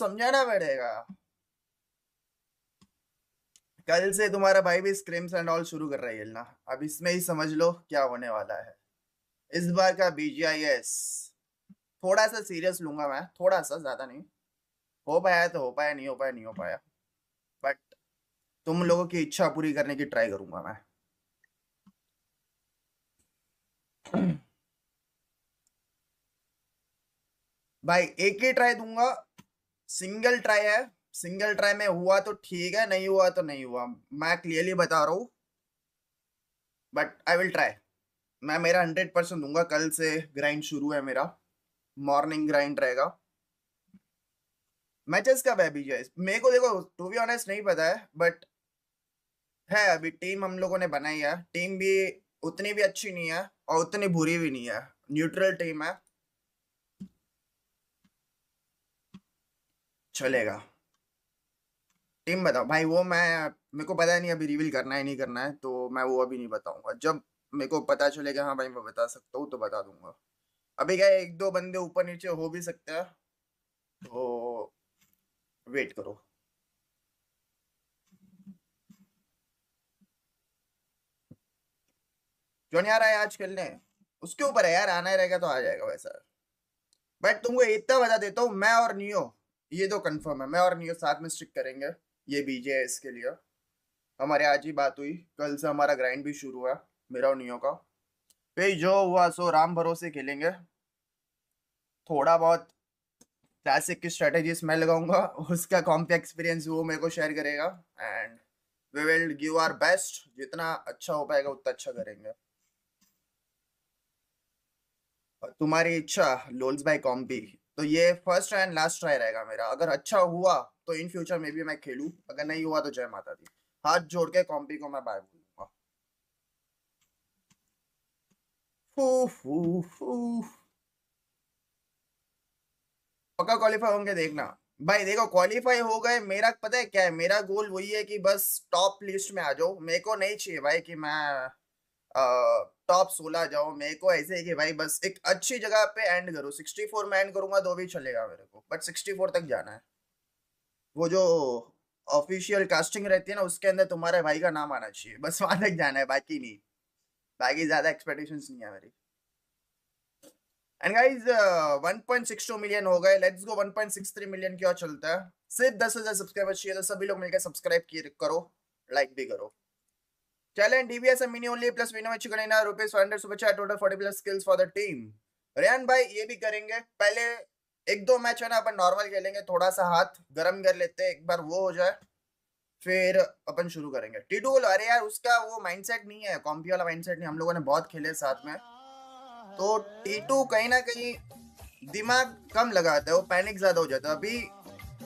समझाना पड़ेगा कल से तुम्हारा भाई भी स्क्रिम्स एंड ऑल शुरू कर रहा है ना अब इसमें ही समझ लो क्या होने वाला है इस बार का बीजीआईएस थोड़ा सा सीरियस लूंगा मैं थोड़ा सा ज्यादा नहीं हो पाया तो हो पाया नहीं हो पाया नहीं हो पाया बट तुम लोगों की इच्छा पूरी करने की ट्राई करूंगा मैं भाई एक ही ट्राई दूंगा सिंगल ट्राई है सिंगल ट्राई में हुआ तो ठीक है नहीं हुआ तो नहीं हुआ मैं क्लियरली बता रहा हूँ बट आई विल ट्राई मैं मेरा हंड्रेड परसेंट दूंगा कल से ग्राइंड शुरू है मेरा मॉर्निंग ग्राइंड रहेगा मैचेस कब है बीजेस मेरे को देखो टू बी ऑनेस्ट नहीं पता है बट है अभी टीम हम लोगों ने बनाई है टीम भी उतनी भी अच्छी नहीं है और उतनी बुरी भी नहीं है न्यूट्रल टीम है चलेगा टीम बताओ भाई वो मैं मेरे को पता नहीं अभी रिवील करना है नहीं करना है तो मैं वो अभी नहीं बताऊंगा जब मेरे को पता चलेगा हाँ भाई मैं बता सकता हूँ तो बता दूंगा अभी क्या एक दो बंदे ऊपर नीचे हो भी सकते हैं तो वेट करो आ रहा है आज खेलने उसके ऊपर है यार आना ही रहेगा तो आ जाएगा वैसा बट तुमको इतना बता देता हूँ मैं और नियो ये तो कंफर्म है मैं और नियो साथ में स्टिक करेंगे ये बीजे है इसके लिए हमारे आज ही बात हुई कल से हमारा ग्राइंड भी शुरू हुआ मेरा और नियो का पे जो हुआ सो राम भरोसे खेलेंगे थोड़ा बहुत क्लासिक की स्ट्रेटेजी मैं लगाऊंगा उसका कॉम्प एक्सपीरियंस वो मेरे को शेयर करेगा and we will give our best जितना अच्छा हो पाएगा उतना अच्छा करेंगे तुम्हारी इच्छा लोल्स बाय कॉम्पी तो ये फर्स्ट एंड लास्ट ट्राई रहेगा मेरा अगर अच्छा हुआ तो इन फ्यूचर में भी मैं खेलू अगर नहीं हुआ तो जय माता दी हाथ जोड़ के कॉम्पी को मैं बाय बोलूंगा पक्का क्वालिफाई होंगे देखना भाई देखो क्वालिफाई हो गए मेरा पता है क्या है मेरा गोल वही है कि बस टॉप लिस्ट में आ जाओ मेरे को नहीं चाहिए भाई कि मैं आ, टॉप सोलह जाओ मेरे को ऐसे है कि भाई बस एक अच्छी जगह पे एंड करो सिक्सटी फोर में एंड करूंगा तो भी चलेगा मेरे को बट सिक्सटी फोर तक जाना है वो जो ऑफिशियल कास्टिंग रहती है ना उसके अंदर तुम्हारे भाई का नाम आना चाहिए बस वहां तक जाना है बाकी नहीं बाकी ज्यादा एक्सपेक्टेशन नहीं है मेरी एंड गाइज 1.62 मिलियन हो गए लेट्स गो 1.63 मिलियन की ओर चलता है सिर्फ दस हजार सब्सक्राइबर चाहिए तो सभी लोग मिलकर सब्सक्राइब करो लाइक भी करो Thailand DBS and mini only plus chicken in Chikanena rupees 100 super chat total 40 plus skills for the team. Rehan भाई ये भी करेंगे पहले एक दो मैच है ना अपन नॉर्मल खेलेंगे थोड़ा सा हाथ गरम कर लेते हैं एक बार वो हो जाए फिर अपन शुरू करेंगे टीटू बोलो अरे यार उसका वो माइंडसेट नहीं है कॉम्पी वाला माइंडसेट नहीं हम लोगों ने बहुत खेले साथ में तो टीटू कहीं ना कहीं दिमाग कम लगाता है वो पैनिक ज्यादा हो जाता है अभी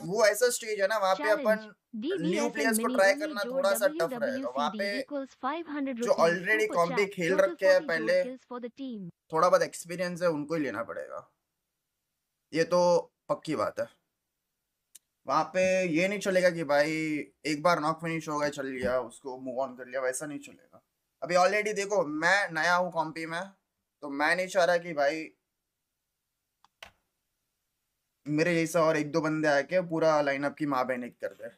वो ऐसा स्टेज है ना वहाँ पे अपन न्यू प्लेयर्स को ट्राई करना थोड़ा सा टफ e रहेगा वहाँ पे जो ऑलरेडी कॉम्बी खेल रखे हैं पहले थोड़ा बहुत एक्सपीरियंस है उनको ही लेना पड़ेगा ये तो पक्की बात है वहाँ पे ये नहीं चलेगा कि भाई एक बार नॉक फिनिश हो गया चल लिया उसको मूव ऑन कर लिया वैसा नहीं चलेगा अभी ऑलरेडी देखो मैं नया हूँ कॉम्पी में तो मैं नहीं चाह रहा कि भाई मेरे जैसा और एक दो बंदे आके पूरा लाइनअप की माँ बहन कर दे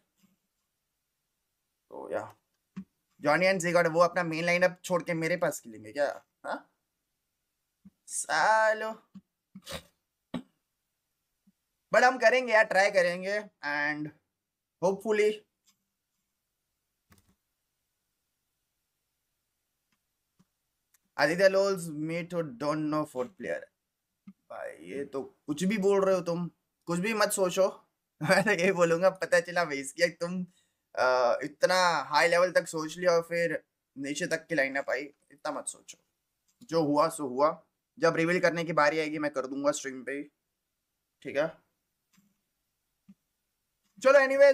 तो या जॉनी एंड सिगर्ड वो अपना मेन लाइनअप छोड़ के मेरे पास खेलेंगे क्या हा? सालो बट हम करेंगे यार ट्राई करेंगे एंड होपफुली आदित्य लोल्स made to don't know fourth भाई ये तो कुछ भी बोल रहे हो तुम कुछ भी मत सोचो मैं तो यही बोलूंगा पता चला भाई इसकी तुम आ, इतना हाई लेवल तक सोच लिया और फिर नीचे तक की लाइन ना पाई इतना मत सोचो जो हुआ सो हुआ जब रिवील करने की बारी आएगी मैं कर दूंगा स्ट्रीम पे ठीक है चलो एनीवेज